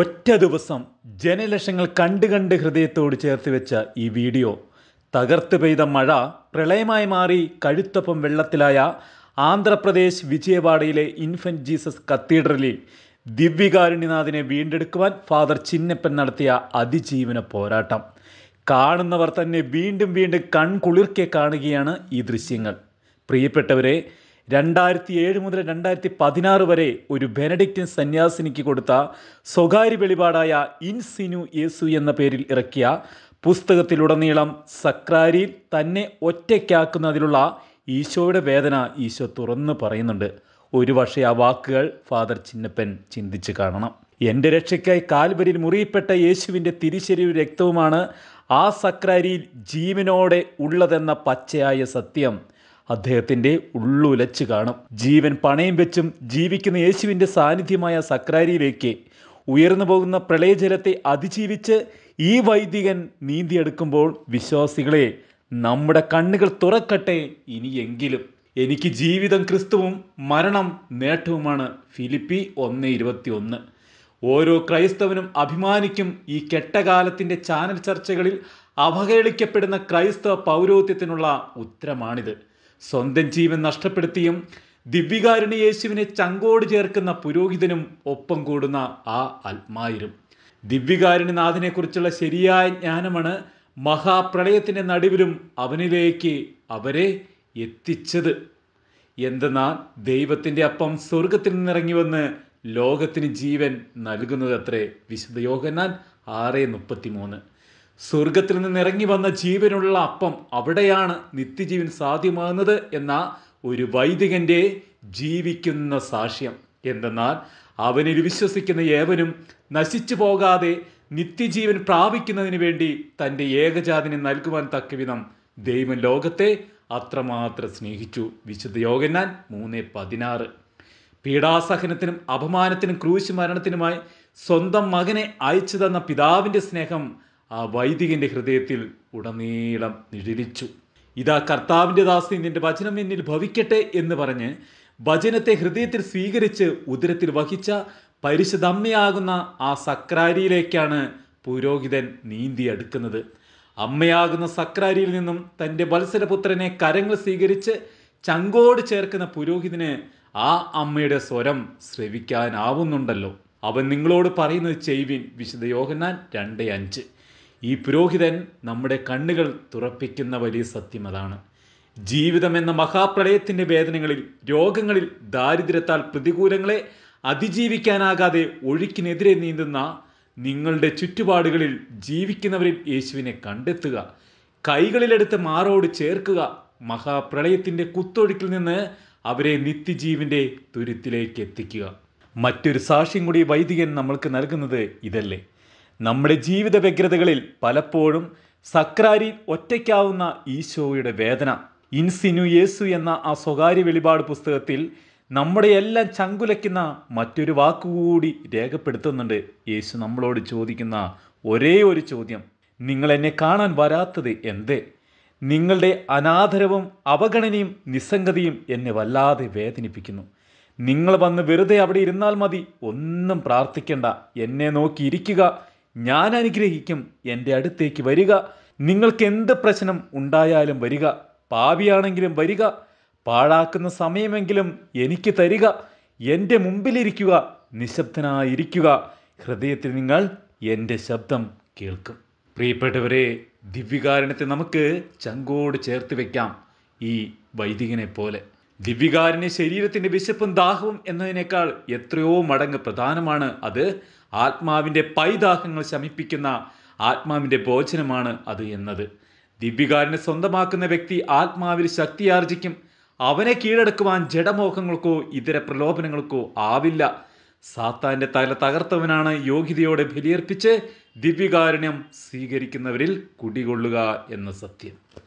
ഒറ്റ ദിവസം ജനലക്ഷങ്ങൾ കണ്ട് കണ്ട് ഹൃദയത്തോട് ചേർത്ത് വെച്ച ഈ വീഡിയോ തകർത്ത് പെയ്ത മഴ പ്രളയമായി മാറി കഴുത്തപ്പം വെള്ളത്തിലായ ആന്ധ്രാപ്രദേശ് വിജയവാഡയിലെ ഇൻഫന്റ് ജീസസ് കത്തീഡ്രലിൽ ദിവ്യകാരുണ്യനാഥിനെ വീണ്ടെടുക്കുവാൻ ഫാദർ ചിന്നപ്പൻ നടത്തിയ അതിജീവന പോരാട്ടം കാണുന്നവർ തന്നെ വീണ്ടും വീണ്ടും കൺകുളിർക്കെ കാണുകയാണ് ഈ ദൃശ്യങ്ങൾ പ്രിയപ്പെട്ടവരെ രണ്ടായിരത്തി ഏഴ് മുതൽ രണ്ടായിരത്തി പതിനാറ് വരെ ഒരു ബെനഡിക്റ്റിൻ സന്യാസിനിക്ക് കൊടുത്ത സ്വകാര്യ വെളിപാടായ ഇൻസിനു യേസു എന്ന പേരിൽ ഇറക്കിയ പുസ്തകത്തിലുടനീളം സക്രാരി തന്നെ ഒറ്റയ്ക്കാക്കുന്നതിലുള്ള ഈശോയുടെ വേദന ഈശോ തുറന്നു പറയുന്നുണ്ട് ഒരു പക്ഷേ ആ വാക്കുകൾ ഫാദർ ചിന്നപ്പൻ ചിന്തിച്ച് കാണണം എൻ്റെ രക്ഷയ്ക്കായി കാൽവരിൽ മുറിയപ്പെട്ട യേശുവിൻ്റെ തിരിശരിവ് രക്തവുമാണ് ആ സക്രാരിയിൽ ജീവനോടെ ഉള്ളതെന്ന പച്ചയായ സത്യം അദ്ദേഹത്തിന്റെ ഉള്ളുലച്ച് കാണും ജീവൻ പണയം വെച്ചും ജീവിക്കുന്ന യേശുവിന്റെ സാന്നിധ്യമായ സക്രാരിയിലേക്ക് ഉയർന്നു പോകുന്ന പ്രളയജലത്തെ അതിജീവിച്ച് ഈ വൈദികൻ നീന്തിയെടുക്കുമ്പോൾ വിശ്വാസികളെ നമ്മുടെ കണ്ണുകൾ തുറക്കട്ടെ ഇനിയെങ്കിലും എനിക്ക് ജീവിതം ക്രിസ്തുവും മരണം നേട്ടവുമാണ് ഫിലിപ്പി ഒന്ന് ഇരുപത്തി ഒന്ന് ഓരോ ക്രൈസ്തവനും അഭിമാനിക്കും ഈ കെട്ടകാലത്തിൻ്റെ ചാനൽ ചർച്ചകളിൽ അവഹേളിക്കപ്പെടുന്ന ക്രൈസ്തവ പൗരോഹിത്യത്തിനുള്ള ഉത്തരമാണിത് സ്വന്തം ജീവൻ നഷ്ടപ്പെടുത്തിയും ദിവ്യകാരുണ്യ യേശുവിനെ ചങ്കോട് ചേർക്കുന്ന പുരോഹിതനും ഒപ്പം കൂടുന്ന ആ ആത്മായിരും ദിവ്യകാരുണ്യനാഥനെക്കുറിച്ചുള്ള ശരിയായ ജ്ഞാനമാണ് മഹാപ്രളയത്തിൻ്റെ നടുവിലും അവനിലേക്ക് അവരെ എത്തിച്ചത് എന്തെന്നാൽ ദൈവത്തിൻ്റെ അപ്പം സ്വർഗത്തിൽ നിന്നിറങ്ങി വന്ന് ലോകത്തിന് ജീവൻ നൽകുന്നത് അത്രേ വിശുദ്ധ യോഗനാൻ ആറ് മുപ്പത്തി മൂന്ന് സ്വർഗത്തിൽ ഇറങ്ങി വന്ന ജീവനുള്ള അപ്പം അവിടെയാണ് നിത്യജീവൻ സാധ്യമാകുന്നത് എന്ന ഒരു വൈദികൻ്റെ ജീവിക്കുന്ന സാക്ഷ്യം എന്തെന്നാൽ അവനിൽ വിശ്വസിക്കുന്ന ഏവനും നശിച്ചു പോകാതെ നിത്യജീവൻ പ്രാപിക്കുന്നതിന് വേണ്ടി തൻ്റെ ഏകജാതിനെ നൽകുവാൻ തക്കവിധം ദൈവം ലോകത്തെ അത്രമാത്രം സ്നേഹിച്ചു വിശുദ്ധ യോഗന്നാൻ മൂന്ന് പതിനാറ് പീഡാസഹനത്തിനും അപമാനത്തിനും ക്രൂശ് മരണത്തിനുമായി സ്വന്തം മകനെ അയച്ചു തന്ന പിതാവിൻ്റെ സ്നേഹം ആ വൈദികൻ്റെ ഹൃദയത്തിൽ ഉടനീളം നിഴലിച്ചു ഇതാ കർത്താവിൻ്റെ ദാസൻ നിൻ്റെ വചനം എന്നിൽ ഭവിക്കട്ടെ എന്ന് പറഞ്ഞ് വചനത്തെ ഹൃദയത്തിൽ സ്വീകരിച്ച് ഉദരത്തിൽ വഹിച്ച പരിശുദ്ധമ്മയാകുന്ന ആ സക്രാരിയിലേക്കാണ് പുരോഹിതൻ നീന്തിയെടുക്കുന്നത് അമ്മയാകുന്ന സക്രാരിയിൽ നിന്നും തൻ്റെ വത്സരപുത്രനെ കരങ്ങൾ സ്വീകരിച്ച് ചങ്കോട് ചേർക്കുന്ന പുരോഹിതന് ആ അമ്മയുടെ സ്വരം ശ്രവിക്കാനാവുന്നുണ്ടല്ലോ അവൻ നിങ്ങളോട് പറയുന്നത് ചെയ്വിൻ വിശുദ്ധ യോഹന്നാൻ രണ്ട് അഞ്ച് ഈ പുരോഹിതൻ നമ്മുടെ കണ്ണുകൾ തുറപ്പിക്കുന്ന വലിയ സത്യം അതാണ് ജീവിതമെന്ന മഹാപ്രളയത്തിൻ്റെ വേദനകളിൽ രോഗങ്ങളിൽ ദാരിദ്ര്യത്താൽ പ്രതികൂലങ്ങളെ അതിജീവിക്കാനാകാതെ ഒഴുക്കിനെതിരെ നീന്തുന്ന നിങ്ങളുടെ ചുറ്റുപാടുകളിൽ ജീവിക്കുന്നവരിൽ യേശുവിനെ കണ്ടെത്തുക കൈകളിലെടുത്ത് മാറോട് ചേർക്കുക മഹാപ്രളയത്തിൻ്റെ കുത്തൊഴുക്കിൽ നിന്ന് അവരെ നിത്യജീവിൻ്റെ തുരുത്തിലേക്ക് എത്തിക്കുക മറ്റൊരു സാക്ഷ്യം കൂടി വൈദികൻ നമ്മൾക്ക് നൽകുന്നത് ഇതല്ലേ നമ്മുടെ ജീവിത വ്യഗ്രതകളിൽ പലപ്പോഴും സക്രാരി ഒറ്റയ്ക്കാവുന്ന ഈശോയുടെ വേദന ഇൻസിനു യേസു എന്ന ആ സ്വകാര്യ വെളിപാട് പുസ്തകത്തിൽ നമ്മുടെ എല്ലാം ചങ്കുലയ്ക്കുന്ന മറ്റൊരു വാക്കുകൂടി രേഖപ്പെടുത്തുന്നുണ്ട് യേശു നമ്മളോട് ചോദിക്കുന്ന ഒരേ ഒരു ചോദ്യം നിങ്ങൾ എന്നെ കാണാൻ വരാത്തത് എന്ത് നിങ്ങളുടെ അനാദരവും അവഗണനയും നിസ്സംഗതിയും എന്നെ വല്ലാതെ വേദനിപ്പിക്കുന്നു നിങ്ങൾ വന്ന് വെറുതെ അവിടെ ഇരുന്നാൽ മതി ഒന്നും പ്രാർത്ഥിക്കേണ്ട എന്നെ നോക്കിയിരിക്കുക ഞാൻ അനുഗ്രഹിക്കും എൻ്റെ അടുത്തേക്ക് വരിക നിങ്ങൾക്ക് എന്ത് പ്രശ്നം ഉണ്ടായാലും വരിക പാവിയാണെങ്കിലും വരിക പാഴാക്കുന്ന സമയമെങ്കിലും എനിക്ക് തരിക എൻ്റെ മുമ്പിലിരിക്കുക നിശബ്ദനായിരിക്കുക ഹൃദയത്തിൽ നിങ്ങൾ എൻ്റെ ശബ്ദം കേൾക്കും പ്രിയപ്പെട്ടവരെ ദിവ്യകാരണത്തെ നമുക്ക് ചങ്കോട് ചേർത്ത് വയ്ക്കാം ഈ വൈദികനെ പോലെ ദിവ്യകാരന് ശരീരത്തിൻ്റെ വിശപ്പും ദാഹവും എന്നതിനേക്കാൾ എത്രയോ മടങ്ങ് പ്രധാനമാണ് അത് ആത്മാവിൻ്റെ പൈദാഹങ്ങൾ ശമിപ്പിക്കുന്ന ആത്മാവിൻ്റെ ഭോജനമാണ് അത് എന്നത് ദിവ്യകാരനെ സ്വന്തമാക്കുന്ന വ്യക്തി ആത്മാവിൽ ശക്തിയാർജിക്കും അവനെ കീഴടക്കുവാൻ ജഡമോഹങ്ങൾക്കോ ഇതര പ്രലോഭനങ്ങൾക്കോ ആവില്ല സാത്താൻ്റെ തല തകർത്തവനാണ് യോഗ്യതയോടെ ബലിയർപ്പിച്ച് ദിവ്യകാരുണ്യം സ്വീകരിക്കുന്നവരിൽ കുടികൊള്ളുക എന്ന സത്യം